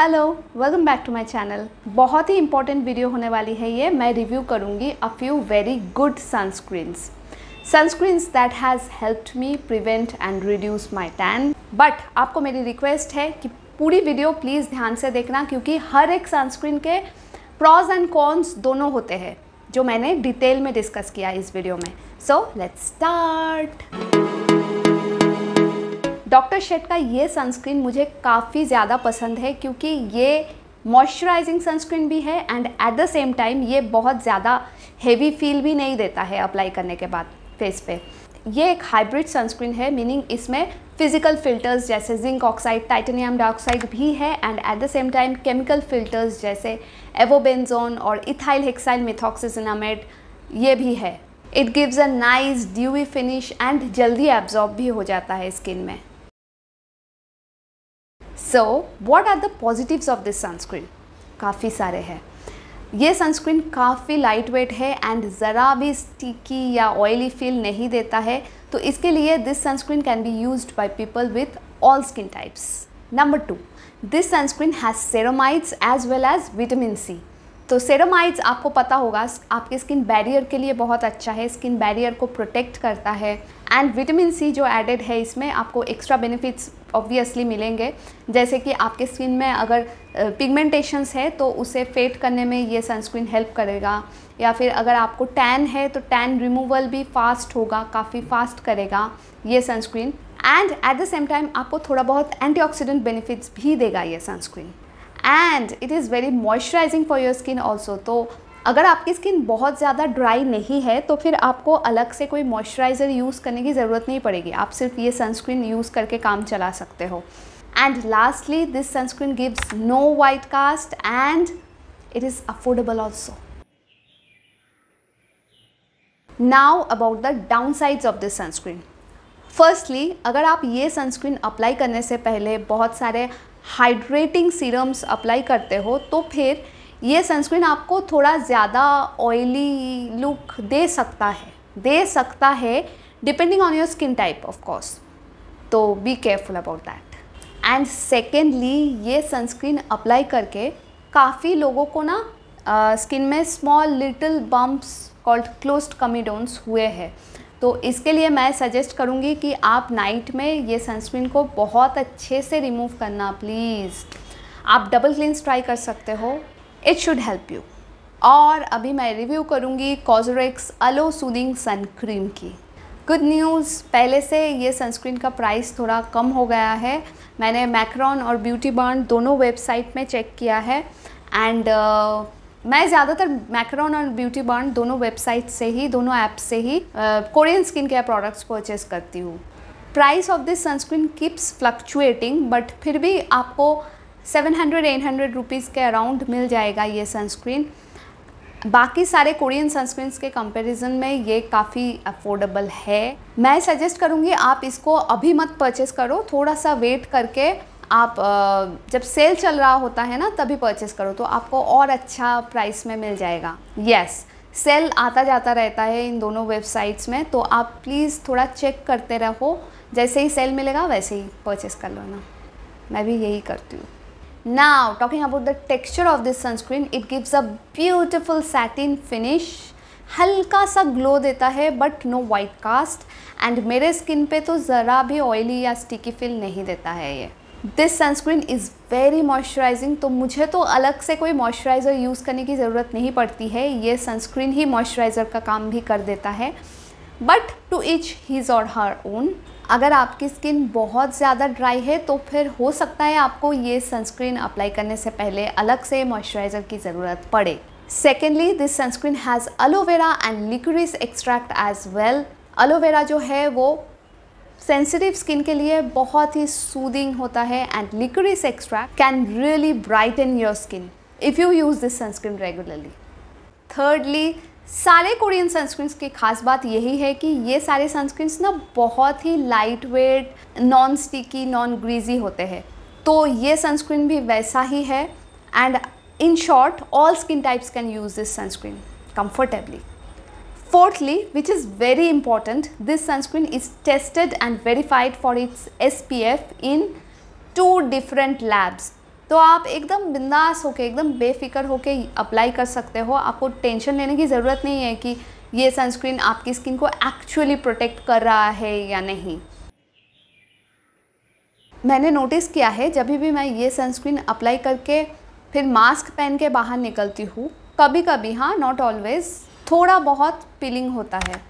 Hello welcome back to my channel बहुत ही important video होने वाली है ये मैं रिव्यू करूँगी a few very good sunscreens sunscreens that has helped me prevent and reduce my tan but आपको मेरी रिक्वेस्ट है कि पूरी वीडियो प्लीज़ ध्यान से देखना क्योंकि हर एक सनस्क्रीन के प्रॉज एंड कॉन्स दोनों होते हैं जो मैंने डिटेल में डिस्कस किया इस वीडियो में so let's start doctor Sheth का ये सनस्क्रीन मुझे काफ़ी ज़्यादा पसंद है क्योंकि ये मॉइस्चराइजिंग सनस्क्रीन भी है and at the same time ये बहुत ज़्यादा हेवी फील भी नहीं देता है अप्लाई करने के बाद फेस पे ये एक हाइब्रिड सनस्क्रीन है मीनिंग इसमें फिजिकल फिल्टर्स जैसे जिंक ऑक्साइड टाइटेनियम डाइऑक्साइड भी है and at the same time chemical filters जैसे एवोबेंजोन और इथाइल हेक्साइल मिथॉक्सिजनामेट ये भी है it gives a nice dewy finish and जल्दी एब्जॉर्ब भी हो जाता है स्किन में so what are the positives of this sunscreen काफ़ी सारे हैं ये सनस्क्रीन काफ़ी लाइट वेट है एंड ज़रा भी स्टिकी या ऑयली फील नहीं देता है तो इसके लिए this sunscreen can be use by people with all skin types number two this sunscreen has ceramides as well as vitamin C तो सेरोमाइड्स आपको पता होगा आपके स्किन बैरियर के लिए बहुत अच्छा है स्किन बैरियर को प्रोटेक्ट करता है एंड विटामिन सी जो एडेड है इसमें आपको एक्स्ट्रा बेनिफिट्स ऑब्वियसली मिलेंगे जैसे कि आपके स्किन में अगर पिगमेंटेशंस है तो उसे फेड करने में ये सनस्क्रीन हेल्प करेगा या फिर अगर आपको टैन है तो टैन रिमूवल भी फास्ट होगा काफ़ी फास्ट करेगा ये sunscreen and at the same time आपको थोड़ा बहुत एंटीऑक्सीडेंट बेनिफिट्स भी देगा ये sunscreen and it is very moisturising for your skin also तो अगर आपकी स्किन बहुत ज़्यादा ड्राई नहीं है तो फिर आपको अलग से कोई मॉइस्चराइज़र यूज़ करने की ज़रूरत नहीं पड़ेगी आप सिर्फ ये सनस्क्रीन यूज़ करके काम चला सकते हो and lastly this sunscreen gives no white cast and is affordable also now about the down sides of this sunscreen firstly अगर आप ये सनस्क्रीन अप्लाई करने से पहले बहुत सारे हाइड्रेटिंग सीरम्स अप्लाई करते हो तो फिर ये सनस्क्रीन आपको थोड़ा ज़्यादा ऑयली लुक दे सकता है दे सकता है depending on your skin type of course तो be careful about that and secondly ये सनस्क्रीन अप्लाई करके काफ़ी लोगों को ना स्किन uh, में small little bumps called closed comedones हुए हैं तो इसके लिए मैं सजेस्ट करूँगी कि आप नाइट में ये सनस्क्रीन को बहुत अच्छे से रिमूव करना प्लीज़ आप डबल क्लिनस ट्राई कर सकते हो इट शुड हेल्प यू और अभी मैं रिव्यू करूँगी COSRX aloe soothing sun cream की गुड न्यूज़ पहले से ये सनस्क्रीन का प्राइस थोड़ा कम हो गया है मैंने मैक्रॉन और ब्यूटी बॉन्ड दोनों वेबसाइट में चेक किया है एंड uh, मैं ज़्यादातर मैक्रोन और ब्यूटी बॉन्ड दोनों वेबसाइट से ही दोनों ऐप से ही Korean skin care products purchase करती हूँ price of this sunscreen keeps fluctuating but फिर भी आपको 700 800 रुपीज़ के अराउंड मिल जाएगा ये सनस्क्रीन बाकी सारे कोरियन सनस्क्रीन के कंपैरिजन में ये काफ़ी अफोर्डेबल है मैं सजेस्ट करूँगी आप इसको अभी मत परचेस करो थोड़ा सा वेट करके आप जब सेल चल रहा होता है ना तभी परचेस करो तो आपको और अच्छा प्राइस में मिल जाएगा यस yes, सेल आता जाता रहता है इन दोनों वेबसाइट्स में तो आप प्लीज़ थोड़ा चेक करते रहो जैसे ही सेल मिलेगा वैसे ही परचेस कर लो ना मैं भी यही करती हूँ now talking about the texture of this sunscreen it gives a beautiful satin finish हल्का सा ग्लो देता है but no white cast and मेरे स्किन पे तो ज़रा भी ऑयली या स्टिकी फील नहीं देता है ये this sunscreen is very moisturising तो मुझे तो अलग से कोई मॉइस्चराइज़र यूज़ करने की ज़रूरत नहीं पड़ती है ये सनस्क्रीन ही मॉइस्चराइज़र का काम भी कर देता है बट टू ईच हीज़ और हर ओन अगर आपकी स्किन बहुत ज़्यादा ड्राई है तो फिर हो सकता है आपको ये सनस्क्रीन अप्लाई करने से पहले अलग से मॉइस्चराइज़र की ज़रूरत पड़े secondly this sunscreen has aloe vera and liquid extract as well aloe vera जो है वो सेंसिटिव स्किन के लिए बहुत ही सूदिंग होता है and liquorice extract can really brighten your skin if you use this sunscreen regularly thirdly सारे कोरियन सनस्क्रीन्स की खास बात यही है कि ये सारे सनस्क्रीन्स ना बहुत ही lightweight non sticky non greasy होते हैं तो ये सनस्क्रीन भी वैसा ही है and in short all skin types can use this sunscreen comfortably Fourthly, which is very important, this sunscreen is tested and verified for its SPF in two different labs. तो आप एकदम बिंदास होके एकदम बेफिक्र होके अप्लाई कर सकते हो आपको टेंशन लेने की ज़रूरत नहीं है कि ये सनस्क्रीन आपकी स्किन को एक्चुअली प्रोटेक्ट कर रहा है या नहीं मैंने नोटिस किया है जब भी मैं ये सनस्क्रीन अप्लाई करके फिर मास्क पहन के बाहर निकलती हूँ कभी कभी हाँ नॉट ऑलवेज़ थोड़ा बहुत पिलिंग होता है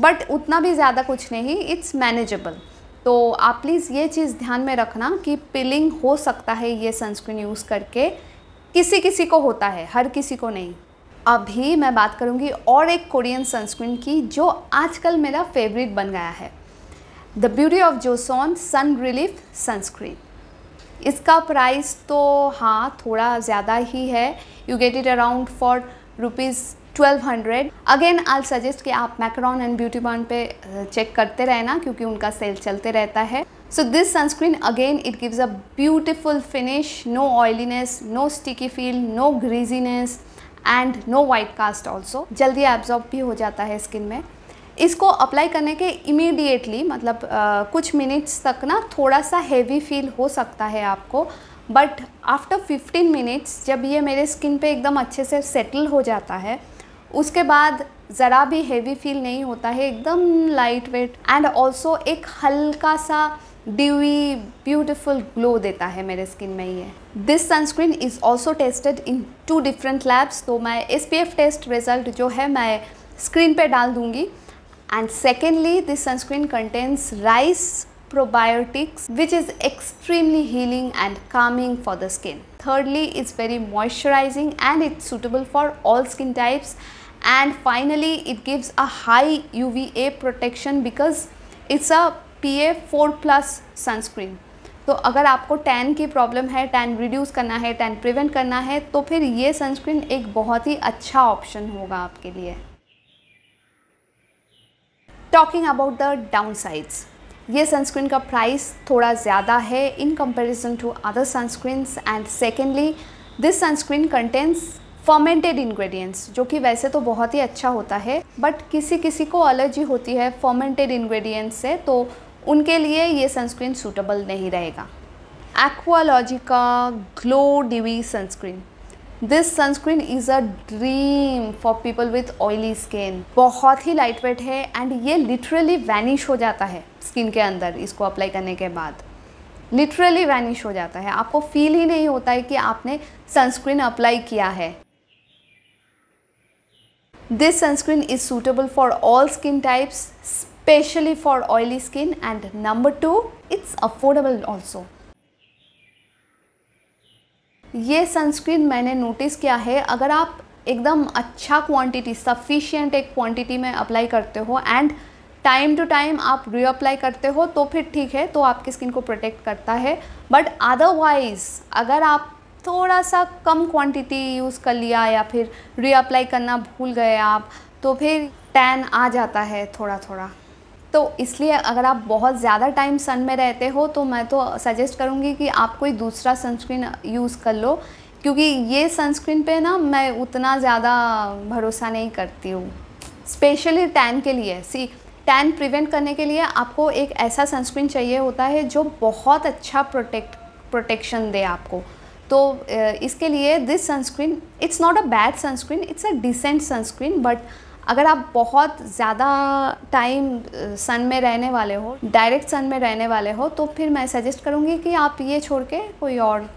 बट उतना भी ज़्यादा कुछ नहीं इट्स मैनेजेबल तो आप प्लीज़ ये चीज़ ध्यान में रखना कि पिलिंग हो सकता है ये सनस्क्रीन यूज़ करके किसी किसी को होता है हर किसी को नहीं अभी मैं बात करूँगी और एक कोरियन सनस्क्रीन की जो आजकल मेरा फेवरेट बन गया है the beauty of Joseon sun relief sunscreen इसका प्राइस तो हाँ थोड़ा ज़्यादा ही है you get it around for rupees 1200 again I suggest कि आप मैक्रॉन एंड ब्यूटी बॉन पे चेक uh, करते रहना क्योंकि उनका सेल चलते रहता है so this sunscreen again it gives a beautiful finish no oiliness no sticky feel no greasiness and no white cast also जल्दी एब्जॉर्ब भी हो जाता है स्किन में इसको अप्लाई करने के इमीडिएटली मतलब आ, uh, कुछ मिनट्स तक ना थोड़ा सा हैवी फील हो सकता है आपको बट आफ्टर 15 मिनट्स जब ये मेरे स्किन पे एकदम अच्छे से सेटल हो जाता है उसके बाद ज़रा भी हेवी फील नहीं होता है एकदम लाइट वेट एंड ऑल्सो एक हल्का सा डिवी ब्यूटिफुल ग्लो देता है मेरे स्किन में ये this sunscreen is also tested in two different labs तो मैं S P F test result जो है मैं स्क्रीन पर डाल दूँगी and secondly this sunscreen contains rice probiotics which is extremely healing and calming for the skin thirdly is very moisturising and it's suitable for all skin types and finally it gives a high UVA protection because it's a PA 4 plus sunscreen. तो अगर आपको tan की problem है tan reduce करना है tan prevent करना है तो फिर ये सनस्क्रीन एक बहुत ही अच्छा ऑप्शन होगा आपके लिए talking about the down sides ये सनस्क्रीन का प्राइस थोड़ा ज़्यादा है in comparison to other sunscreens and secondly this sunscreen contains fermented ingredients जो कि वैसे तो बहुत ही अच्छा होता है बट किसी किसी को एलर्जी होती है फर्मेंटेड इन्ग्रीडियंट्स से तो उनके लिए ये सनस्क्रीन सूटेबल नहीं रहेगा Aqualogica glow dewy sunscreen this sunscreen is a dream for people with oily skin बहुत ही लाइट वेट है एंड ये लिटरली वैनिश हो जाता है स्किन के अंदर इसको अप्लाई करने के बाद लिटरली वैनिश हो जाता है आपको फील ही नहीं होता है कि आपने सनस्क्रीन अप्लाई किया है This sunscreen is suitable for all skin types, specially for oily skin and number 2, it's affordable also. ये सनस्क्रीन मैंने नोटिस किया है अगर आप एकदम अच्छा क्वांटिटी सफिशियंट एक क्वांटिटी में अप्लाई करते हो एंड टाइम टू टाइम आप रीअप्लाई करते हो तो फिर ठीक है तो आपकी स्किन को प्रोटेक्ट करता है बट अदरवाइज़ अगर आप थोड़ा सा कम क्वांटिटी यूज़ कर लिया या फिर रीअप्लाई करना भूल गए आप तो फिर टैन आ जाता है थोड़ा थोड़ा तो इसलिए अगर आप बहुत ज़्यादा टाइम सन में रहते हो तो मैं तो सजेस्ट करूँगी कि आप कोई दूसरा सनस्क्रीन यूज़ कर लो क्योंकि ये सनस्क्रीन पे ना मैं उतना ज़्यादा भरोसा नहीं करती हूँ स्पेशली टैन के लिए सी टैन प्रिवेंट करने के लिए आपको एक ऐसा सनस्क्रीन चाहिए होता है जो बहुत अच्छा प्रोटेक्ट प्रोटेक्शन दे आपको तो इसके लिए this sunscreen it's not a bad sunscreen it's a decent sunscreen but अगर आप बहुत ज़्यादा टाइम सन में रहने वाले हो डायरेक्ट सन में रहने वाले हो तो फिर मैं सजेस्ट करूँगी कि आप ये छोड़ के कोई और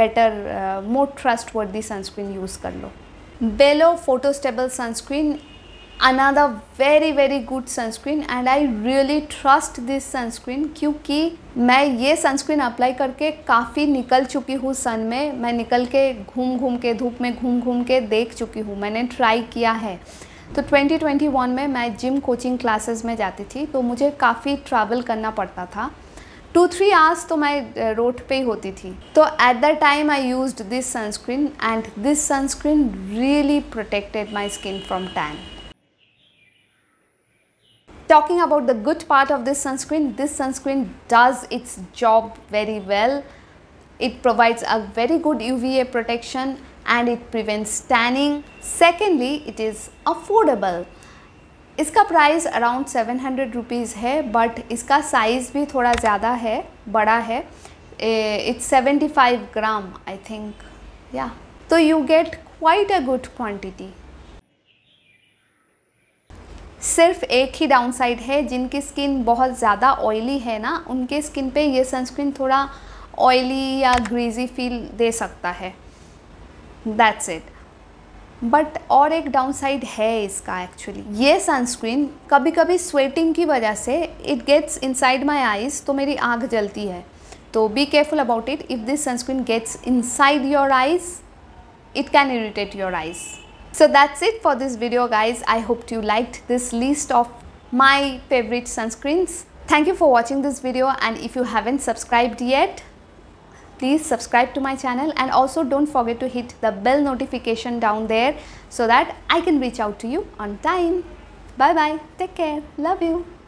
better more trustworthy sunscreen use कर लो below photostable sunscreen another very very good sunscreen and I really trust this sunscreen क्योंकि मैं ये सनस्क्रीन अप्लाई करके काफ़ी निकल चुकी हूँ सन में मैं निकल के घूम घूम के धूप में घूम घूम के देख चुकी हूँ मैंने ट्राई किया है तो 2021 में मैं जिम कोचिंग क्लासेस में जाती थी तो मुझे काफ़ी ट्रैवल करना पड़ता था टू थ्री आवर्स तो मैं रोड पे ही होती थी तो at the time I use this sunscreen and this sunscreen really protected my skin from tan talking about the good part of this sunscreen, this sunscreen does its job very well. It provides a very good UVA protection and it prevents tanning. Secondly, it is affordable. इसका price around 700 rupees है but इसका size भी थोड़ा ज़्यादा है बड़ा है it's 75 gram I think या तो you get quite a good quantity सिर्फ एक ही डाउनसाइड है जिनकी स्किन बहुत ज़्यादा ऑयली है ना उनके स्किन पे ये सनस्क्रीन थोड़ा ऑयली या ग्रीजी फील दे सकता है दैट्स इट बट और एक डाउनसाइड है इसका एक्चुअली ये सनस्क्रीन कभी कभी स्वेटिंग की वजह से it gets inside my eyes तो मेरी आँख जलती है तो be careful about it if this sunscreen gets inside your eyes it can irritate your eyes So that's it for this video guys. I hope you liked this list of my favorite sunscreens. Thank you for watching this video and if you haven't subscribed yet, please subscribe to my channel and also don't forget to hit the bell notification down there so that I can reach out to you on time. Bye bye. Take care. Love you.